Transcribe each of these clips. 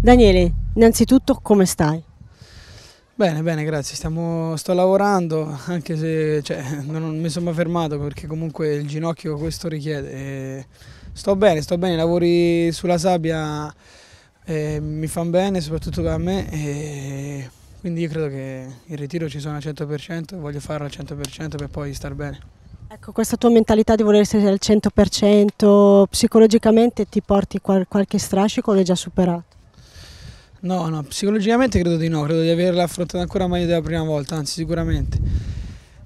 Daniele, innanzitutto come stai? Bene, bene, grazie. Stiamo, sto lavorando, anche se cioè, non mi sono fermato perché comunque il ginocchio questo richiede. E sto bene, sto bene, i lavori sulla sabbia eh, mi fanno bene, soprattutto per me. E quindi io credo che il ritiro ci sono al 100%, voglio farlo al 100% per poi star bene. Ecco, questa tua mentalità di voler essere al 100% psicologicamente ti porti qual qualche strascico o l'hai già superato? No, no, psicologicamente credo di no, credo di averla affrontata ancora meglio della prima volta, anzi sicuramente.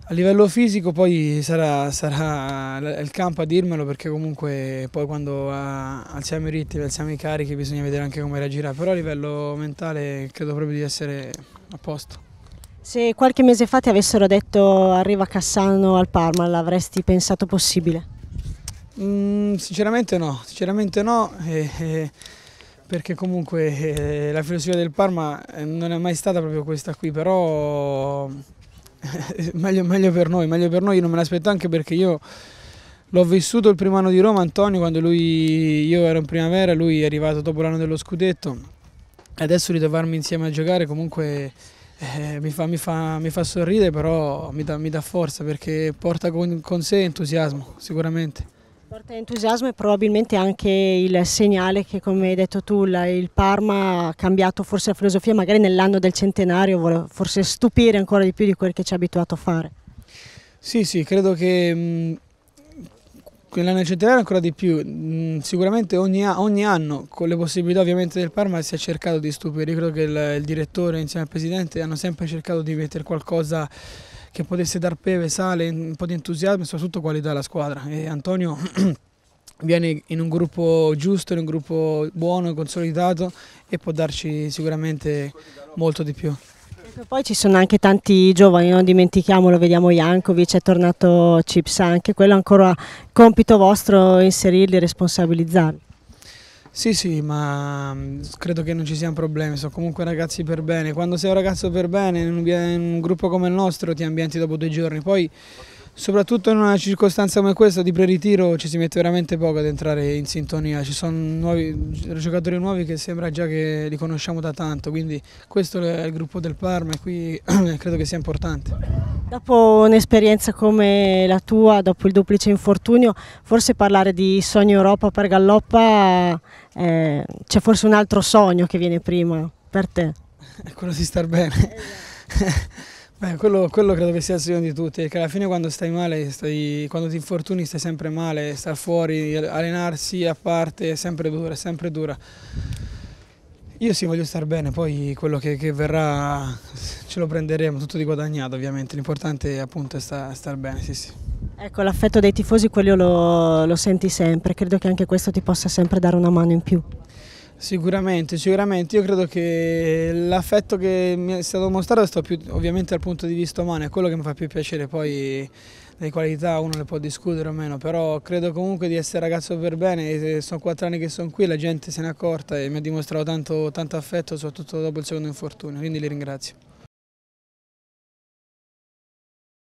A livello fisico poi sarà, sarà il campo a dirmelo perché comunque poi quando ah, alziamo i ritmi, alziamo i carichi bisogna vedere anche come reagirà, però a livello mentale credo proprio di essere a posto. Se qualche mese fa ti avessero detto arriva Cassano al Parma, l'avresti pensato possibile? Mm, sinceramente no, sinceramente no. E, e perché comunque eh, la filosofia del Parma eh, non è mai stata proprio questa qui, però eh, meglio, meglio, per noi, meglio per noi, io non me l'aspetto anche perché io l'ho vissuto il primo anno di Roma, Antonio, quando lui, io ero in primavera, lui è arrivato dopo l'anno dello scudetto, adesso ritrovarmi insieme a giocare comunque... Eh, mi, fa, mi, fa, mi, fa, sorridere, però mi dà, mi dà forza perché porta con, con sé entusiasmo, sicuramente. Porta entusiasmo e probabilmente anche il segnale che, come hai detto tu, il Parma ha cambiato forse la filosofia, magari nell'anno del centenario vuole forse stupire ancora di più di quel che ci ha abituato a fare. Sì, sì, credo che mh, mm, nell'anno del centenario ancora di più. Mh, mm, sicuramente ogni, ogni, anno, con le possibilità ovviamente del Parma, si è cercato di stupire. Io credo che il, il direttore insieme al presidente hanno sempre cercato di mettere qualcosa che potesse dar peve, sale, un po' di entusiasmo e soprattutto qualità alla squadra. E Antonio viene in un gruppo giusto, in un gruppo buono, consolidato e può darci sicuramente molto di più. Ecco, poi ci sono anche tanti giovani, non dimentichiamolo, vediamo Jankovic, è tornato Cips, anche quello è ancora compito vostro inserirli e responsabilizzarli. Sì, sì, ma mm, credo che non ci siano problemi, sono comunque ragazzi per bene. Quando sei un ragazzo per bene, in un gruppo come il nostro, ti ambienti dopo due giorni. Poi, soprattutto in una circostanza come questa di pre-ritiro, ci si mette veramente poco ad entrare in sintonia. Ci sono nuovi, giocatori nuovi che sembra già che li conosciamo da tanto, quindi questo è il gruppo del Parma e qui credo che sia importante. Dopo un'esperienza come la tua, dopo il duplice infortunio, forse parlare di sogno Europa per Galloppa, eh, c'è forse un altro sogno che viene prima per te? È quello di star bene. Beh, quello, quello, credo che sia il sogno di tutti, che alla fine quando stai male, stai, quando ti infortuni stai sempre male, star fuori, allenarsi a parte è sempre dura, è sempre dura. Io sì, voglio star bene, poi quello che, che verrà ce lo prenderemo, tutto di guadagnato ovviamente, l'importante appunto è sta, star bene, sì sì. Ecco, l'affetto dei tifosi quello lo, lo senti sempre, credo che anche questo ti possa sempre dare una mano in più. Sicuramente, sicuramente. Io credo che l'affetto che mi è stato mostrato sto più ovviamente dal punto di vista umano, è quello che mi fa più piacere. Poi le qualità uno le può discutere o meno, però credo comunque di essere ragazzo per bene, sono quattro anni che sono qui, la gente se n'è accorta e mi ha dimostrato tanto, tanto affetto, soprattutto dopo il secondo infortunio, quindi li ringrazio.